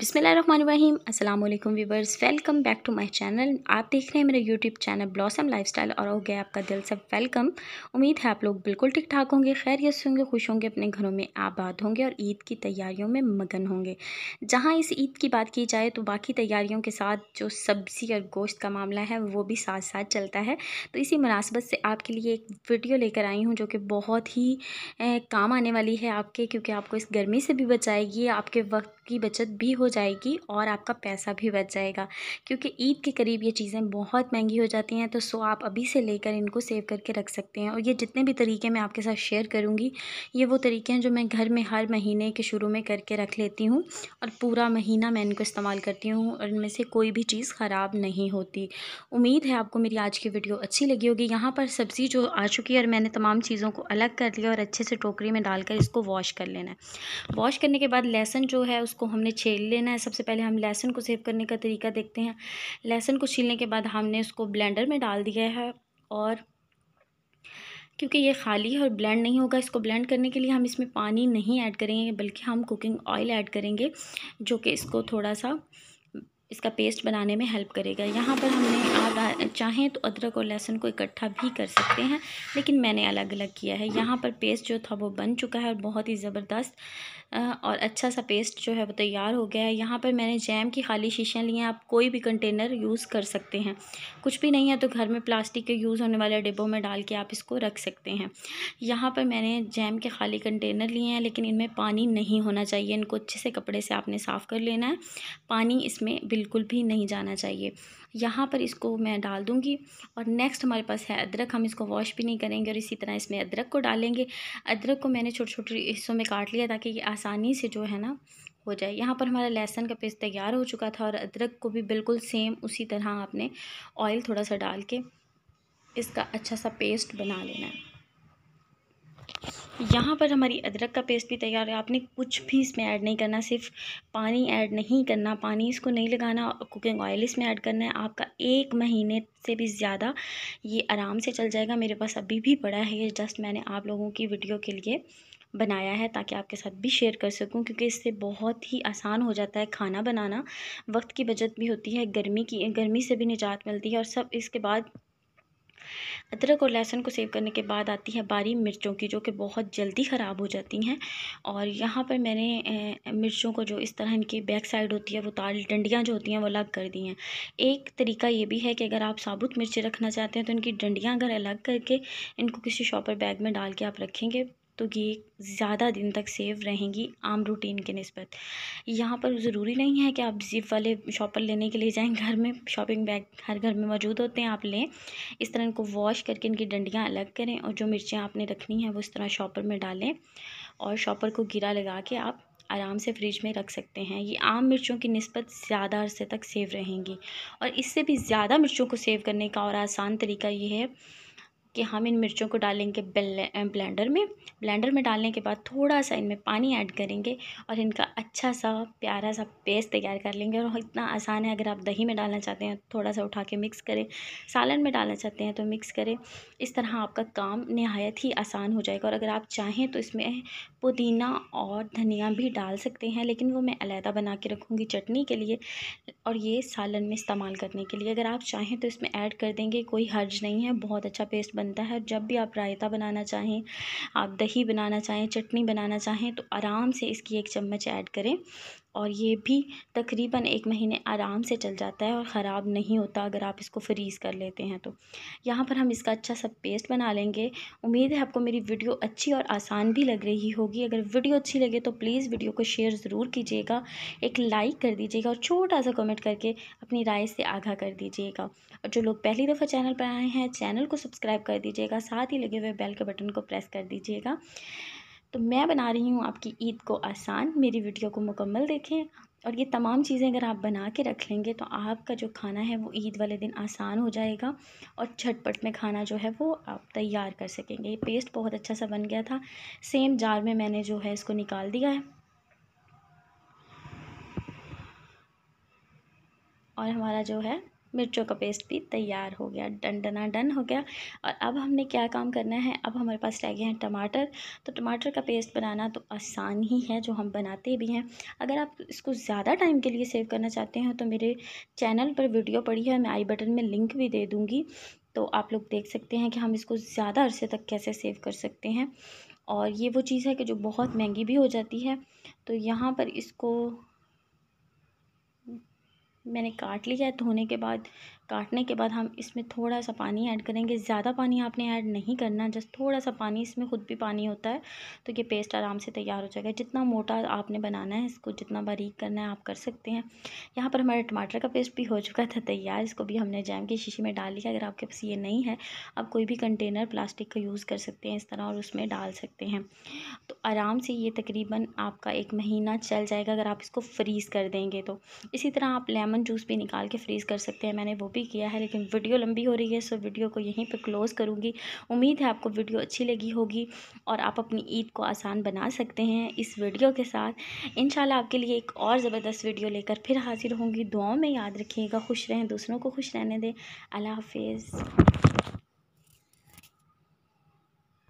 बिसमीम अल्लाम viewers welcome back to my channel आप देख रहे हैं मेरा यूट्यूब चैनल ब्लॉसम लाइफस्टाइल और हो गया आपका दिल सब वेलकम उम्मीद है आप लोग बिल्कुल ठीक ठाक होंगे खैरियत से होंगे खुश होंगे अपने घरों में आबाद होंगे और ईद की तैयारियों में मगन होंगे जहाँ इस ईद की बात की जाए तो बाकी तैयारियों के साथ जो सब्ज़ी और गोश्त का मामला है वो भी साथ साथ चलता है तो इसी मुनासबत से आपके लिए एक वीडियो लेकर आई हूँ जो कि बहुत ही काम आने वाली है आपके क्योंकि आपको इस गर्मी से भी बचाएगी आपके वक्त की बचत भी हो जाएगी और आपका पैसा भी बच जाएगा क्योंकि ईद के करीब ये चीज़ें बहुत महंगी हो जाती हैं तो सो आप अभी से लेकर इनको सेव करके रख सकते हैं और ये जितने भी तरीके मैं आपके साथ शेयर करूँगी ये वो तरीके हैं जो मैं घर में हर महीने के शुरू में करके रख लेती हूँ और पूरा महीना मैं इनको इस्तेमाल करती हूँ और इनमें से कोई भी चीज़ ख़राब नहीं होती उम्मीद है आपको मेरी आज की वीडियो अच्छी लगी होगी यहाँ पर सब्ज़ी जो आ चुकी है और मैंने तमाम चीज़ों को अलग कर लिया और अच्छे से टोकरी में डालकर इसको वॉश कर लेना है वॉश करने के बाद लहसन जो है उसको हमने छेल लेना है सबसे पहले हम लहसुन को सेव करने का तरीका देखते हैं लहसुन को छीलने के बाद हमने उसको ब्लेंडर में डाल दिया है और क्योंकि ये खाली है और ब्लेंड नहीं होगा इसको ब्लेंड करने के लिए हम इसमें पानी नहीं ऐड करेंगे बल्कि हम कुकिंग ऑयल ऐड करेंगे जो कि इसको थोड़ा सा इसका पेस्ट बनाने में हेल्प करेगा यहाँ पर हमने आप चाहें तो अदरक और लहसुन को इकट्ठा भी कर सकते हैं लेकिन मैंने अलग अलग किया है यहाँ पर पेस्ट जो था वो बन चुका है और बहुत ही ज़बरदस्त और अच्छा सा पेस्ट जो है वो तैयार हो गया है यहाँ पर मैंने जैम की खाली शीशियाँ ली हैं आप कोई भी कंटेनर यूज़ कर सकते हैं कुछ भी नहीं है तो घर में प्लास्टिक के यूज़ होने वाले डिब्बों में डाल के आप इसको रख सकते हैं यहाँ पर मैंने जैम के खाली कंटेनर लिए हैं लेकिन इनमें पानी नहीं होना चाहिए इनको अच्छे से कपड़े से आपने साफ़ कर लेना है पानी इसमें बिल्कुल भी नहीं जाना चाहिए यहाँ पर इसको मैं डाल दूँगी और नेक्स्ट हमारे पास है अदरक हम इसको वॉश भी नहीं करेंगे और इसी तरह इसमें अदरक को डालेंगे अदरक को मैंने छोटे छोटे हिस्सों में काट लिया ताकि ये आसानी से जो है ना हो जाए यहाँ पर हमारा लहसुन का पेस्ट तैयार हो चुका था और अदरक को भी बिल्कुल सेम उसी तरह आपने ऑयल थोड़ा सा डाल के इसका अच्छा सा पेस्ट बना लेना है यहाँ पर हमारी अदरक का पेस्ट भी तैयार है आपने कुछ भी इसमें ऐड नहीं करना सिर्फ पानी ऐड नहीं करना पानी इसको नहीं लगाना कुकिंग ऑयल इसमें ऐड करना है आपका एक महीने से भी ज़्यादा ये आराम से चल जाएगा मेरे पास अभी भी पड़ा है ये जस्ट मैंने आप लोगों की वीडियो के लिए बनाया है ताकि आपके साथ भी शेयर कर सकूं क्योंकि इससे बहुत ही आसान हो जाता है खाना बनाना वक्त की बचत भी होती है गर्मी की गर्मी से भी निजात मिलती है और सब इसके बाद अदरक और लहसुन को सेव करने के बाद आती है बारी मिर्चों की जो कि बहुत जल्दी ख़राब हो जाती हैं और यहाँ पर मैंने मिर्चों को जो इस तरह इनकी बैक साइड होती है वो ताल डंडियाँ जो होती हैं वो अलग कर दी हैं एक तरीका ये भी है कि अगर आप साबुत मिर्चें रखना चाहते हैं तो इनकी डंडियाँ अगर अलग करके इनको किसी शॉपर बैग में डाल के आप रखेंगे तो ये ज़्यादा दिन तक सेव रहेंगी आम रूटीन के नस्बत यहाँ पर ज़रूरी नहीं है कि आप ज़िप वाले शॉपर लेने के लिए जाएँ घर में शॉपिंग बैग हर घर में मौजूद होते हैं आप लें इस तरह इनको वॉश करके इनकी डंडियाँ अलग करें और जो मिर्चें आपने रखनी हैं वो इस तरह शॉपर में डालें और शॉपर को गिरा लगा के आप आराम से फ्रिज में रख सकते हैं ये आम मिर्चों की नस्बत ज़्यादा अरसे तक सेव रहेंगी और इससे भी ज़्यादा मिर्चों को सेव करने का और आसान तरीका ये है कि हम इन मिर्चों को डालेंगे ब्लेंडर में ब्लेंडर में डालने के बाद थोड़ा सा इनमें पानी ऐड करेंगे और इनका अच्छा सा प्यारा सा पेस्ट तैयार कर लेंगे और इतना आसान है अगर आप दही में डालना चाहते हैं थोड़ा सा उठा के मिक्स करें सालन में डालना चाहते हैं तो मिक्स करें इस तरह आपका काम नहायत ही आसान हो जाएगा और अगर आप चाहें तो इसमें पुदीना और धनिया भी डाल सकते हैं लेकिन वो मैं अलहदा बना के रखूँगी चटनी के लिए और ये सालन में इस्तेमाल करने के लिए अगर आप चाहें तो इसमें ऐड कर देंगे कोई हर्ज नहीं है बहुत अच्छा पेस्ट बनता है जब भी आप रायता बनाना चाहें आप दही बनाना चाहें चटनी बनाना चाहें तो आराम से इसकी एक चम्मच ऐड करें और ये भी तकरीबन एक महीने आराम से चल जाता है और ख़राब नहीं होता अगर आप इसको फ्रीज़ कर लेते हैं तो यहाँ पर हम इसका अच्छा सा पेस्ट बना लेंगे उम्मीद है आपको मेरी वीडियो अच्छी और आसान भी लग रही होगी अगर वीडियो अच्छी लगे तो प्लीज़ वीडियो को शेयर ज़रूर कीजिएगा एक लाइक कर दीजिएगा और छोटा सा कमेंट करके अपनी राय से आगाह कर दीजिएगा और जो लोग पहली दफ़ा चैनल पर आए हैं चैनल को सब्सक्राइब कर दीजिएगा साथ ही लगे हुए बेल के बटन को प्रेस कर दीजिएगा तो मैं बना रही हूँ आपकी ईद को आसान मेरी वीडियो को मुकम्मल देखें और ये तमाम चीज़ें अगर आप बना के रख लेंगे तो आपका जो खाना है वो ईद वाले दिन आसान हो जाएगा और झटपट में खाना जो है वो आप तैयार कर सकेंगे ये पेस्ट बहुत अच्छा सा बन गया था सेम जार में मैंने जो है इसको निकाल दिया है और हमारा जो है मिर्चों का पेस्ट भी तैयार हो गया डन डना डन हो गया और अब हमने क्या काम करना है अब हमारे पास रह गए हैं टमाटर तो टमाटर का पेस्ट बनाना तो आसान ही है जो हम बनाते भी हैं अगर आप इसको ज़्यादा टाइम के लिए सेव करना चाहते हैं तो मेरे चैनल पर वीडियो पड़ी है मैं आई बटन में लिंक भी दे दूँगी तो आप लोग देख सकते हैं कि हम इसको ज़्यादा अरसे तक कैसे सेव कर सकते हैं और ये वो चीज़ है कि जो बहुत महंगी भी हो जाती है तो यहाँ पर इसको मैंने काट लिया है धोने के बाद काटने के बाद हम इसमें थोड़ा सा पानी ऐड करेंगे ज़्यादा पानी आपने ऐड नहीं करना जस्ट थोड़ा सा पानी इसमें ख़ुद भी पानी होता है तो ये पेस्ट आराम से तैयार हो जाएगा जितना मोटा आपने बनाना है इसको जितना बारीक करना है आप कर सकते हैं यहाँ पर हमारा टमाटर का पेस्ट भी हो चुका था तैयार इसको भी हमने जैम की शीशी में डाल लिया अगर आपके पास ये नहीं है आप कोई भी कंटेनर प्लास्टिक का यूज़ कर सकते हैं इस तरह और उसमें डाल सकते हैं तो आराम से ये तकरीबन आपका एक महीना चल जाएगा अगर आप इसको फ्रीज़ कर देंगे तो इसी तरह आप लेमन जूस भी निकाल के फ्रीज़ कर सकते हैं मैंने वो भी किया है लेकिन वीडियो लंबी हो रही है सो वीडियो को यहीं पर क्लोज़ करूँगी उम्मीद है आपको वीडियो अच्छी लगी होगी और आप अपनी ईद को आसान बना सकते हैं इस वीडियो के साथ इन आपके लिए एक और ज़बरदस्त वीडियो लेकर फिर हाजिर होंगी दुआओं में याद रखिएगा खुश रहें दूसरों को खुश रहने दें अल्लाह हाफिज़